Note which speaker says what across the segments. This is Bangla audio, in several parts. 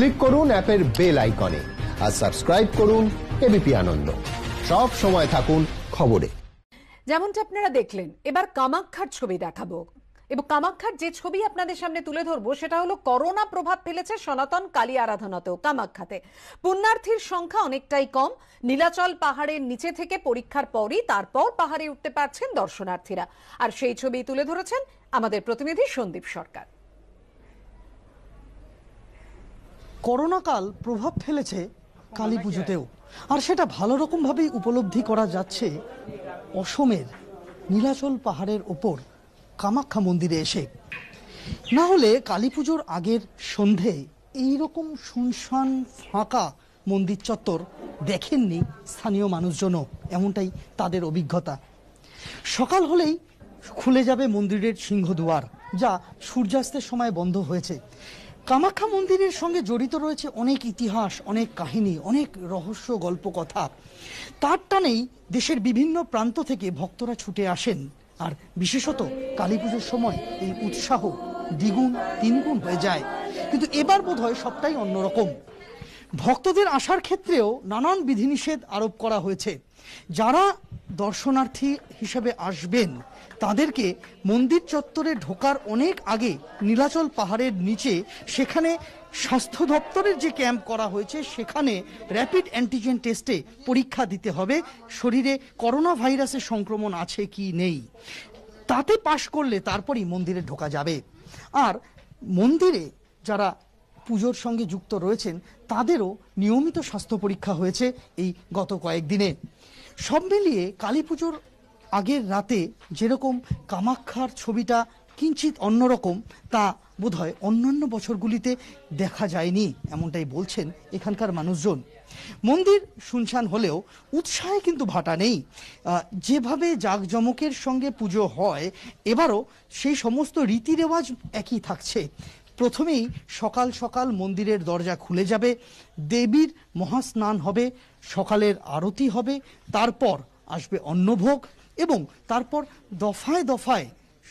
Speaker 1: ক্লিক করুন অ্যাপের বেল আইকনে আর সাবস্ক্রাইব করুন এবিপি আনন্দ সব সময় থাকুন খবরে
Speaker 2: যেমনটা আপনারা দেখলেন এবার কামাক্ষার ছবি দেখাবো এবং কামাক্ষার যে ছবি আপনাদের সামনে তুলে ধরবো সেটা হলো করোনা প্রভাব ফেলেছে সনাতন কালী আরাধনাতেও কামাক্ষাতে পুণ্যার্থীর সংখ্যা অনেকটাই কম নীলাচল পাহাড়ের নিচে থেকে পরীক্ষার পরই তারপর পাহাড়ে উঠতে পারছেন দর্শনার্থীরা আর সেই ছবি তুলে ধরেছেন আমাদের প্রতিনিধি সন্দীপ সরকার
Speaker 1: করোনাকাল প্রভাব ফেলেছে কালী পুজোতেও আর সেটা ভালো রকমভাবেই উপলব্ধি করা যাচ্ছে অসমের নীলাচল পাহাড়ের ওপর কামাখ্যা মন্দিরে এসে না হলে কালী পুজোর আগের সন্ধে এইরকম শুনশান ফাঁকা মন্দির চত্বর দেখেননি স্থানীয় মানুষজনও এমনটাই তাদের অভিজ্ঞতা সকাল হলেই খুলে যাবে মন্দিরের সিংহদুয়ার যা সূর্যাস্তের সময় বন্ধ হয়েছে কামাখ্যা মন্দিরের সঙ্গে জড়িত রয়েছে অনেক ইতিহাস অনেক কাহিনী অনেক রহস্য গল্প কথা তার টানেই দেশের বিভিন্ন প্রান্ত থেকে ভক্তরা ছুটে আসেন আর বিশেষত কালী পুজোর সময় এই উৎসাহ দ্বিগুণ তিনগুণ হয়ে যায় কিন্তু এবার বোধ হয় সবটাই অন্যরকম ভক্তদের আসার ক্ষেত্রেও নানান বিধিনিষেধ আরোপ করা হয়েছে যারা দর্শনার্থী হিসেবে আসবেন তাদেরকে মন্দির চত্বরে ঢোকার অনেক আগে নীলাচল পাহাড়ের নিচে সেখানে স্বাস্থ্য দপ্তরের যে ক্যাম্প করা হয়েছে সেখানে র্যাপিড অ্যান্টিজেন টেস্টে পরীক্ষা দিতে হবে শরীরে করোনা ভাইরাসের সংক্রমণ আছে কি নেই তাতে পাশ করলে তারপরই মন্দিরে ঢোকা যাবে আর মন্দিরে যারা পুজোর সঙ্গে যুক্ত রয়েছেন তাদেরও নিয়মিত স্বাস্থ্য পরীক্ষা হয়েছে এই গত কয়েকদিনে সব মিলিয়ে কালী পুজোর আগের রাতে যেরকম কামাক্ষার ছবিটা কিঞ্চিত অন্যরকম তা বোধহয় অন্যান্য বছরগুলিতে দেখা যায়নি এমনটাই বলছেন এখানকার মানুষজন মন্দির শুনশান হলেও উৎসাহে কিন্তু ভাটা নেই যেভাবে জাঁকজমকের সঙ্গে পুজো হয় এবারও সেই সমস্ত রীতি রেওয়াজ একই থাকছে প্রথমেই সকাল সকাল মন্দিরের দরজা খুলে যাবে দেবীর মহাস্নান হবে সকালের আরতি হবে তারপর আসবে অন্নভোগ এবং তারপর দফায় দফায়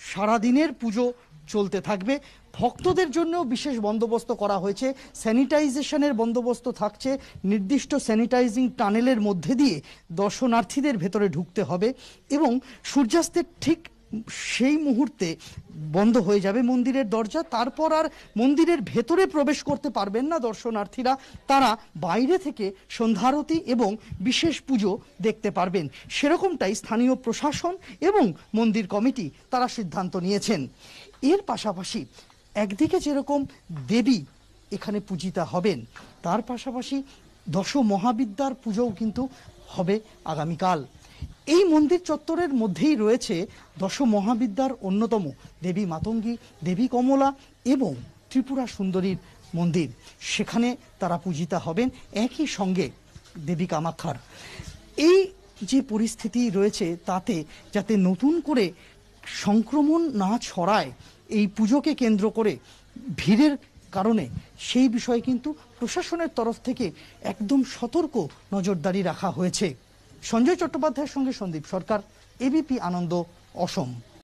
Speaker 1: সারাদিনের পুজো চলতে থাকবে ভক্তদের জন্য বিশেষ বন্দোবস্ত করা হয়েছে স্যানিটাইজেশনের বন্দোবস্ত থাকছে নির্দিষ্ট স্যানিটাইজিং টানেলের মধ্যে দিয়ে দর্শনার্থীদের ভেতরে ঢুকতে হবে এবং সূর্যাস্তের ঠিক সেই মুহূর্তে বন্ধ হয়ে যাবে মন্দিরের দরজা তারপর আর মন্দিরের ভেতরে প্রবেশ করতে পারবেন না দর্শনার্থীরা তারা বাইরে থেকে সন্ধ্যারতি এবং বিশেষ পুজো দেখতে পারবেন সেরকমটাই স্থানীয় প্রশাসন এবং মন্দির কমিটি তারা সিদ্ধান্ত নিয়েছেন এর পাশাপাশি একদিকে যেরকম দেবী এখানে পূজিতা হবেন তার পাশাপাশি দশ মহাবিদ্যার পুজোও কিন্তু হবে আগামীকাল এই মন্দির চত্বরের মধ্যেই রয়েছে দশ মহাবিদ্যার অন্যতম দেবী মাতঙ্গী দেবী কমলা এবং ত্রিপুরা সুন্দরীর মন্দির সেখানে তারা পূজিতা হবেন একই সঙ্গে দেবী কামাক্ষার এই যে পরিস্থিতি রয়েছে তাতে যাতে নতুন করে সংক্রমণ না ছড়ায় এই পুজোকে কেন্দ্র করে ভিড়ের কারণে সেই বিষয়ে কিন্তু প্রশাসনের তরফ থেকে একদম সতর্ক নজরদারি রাখা হয়েছে সঞ্জয় চট্টোপাধ্যায়ের সঙ্গে সন্দীপ সরকার এবিপি আনন্দ অসম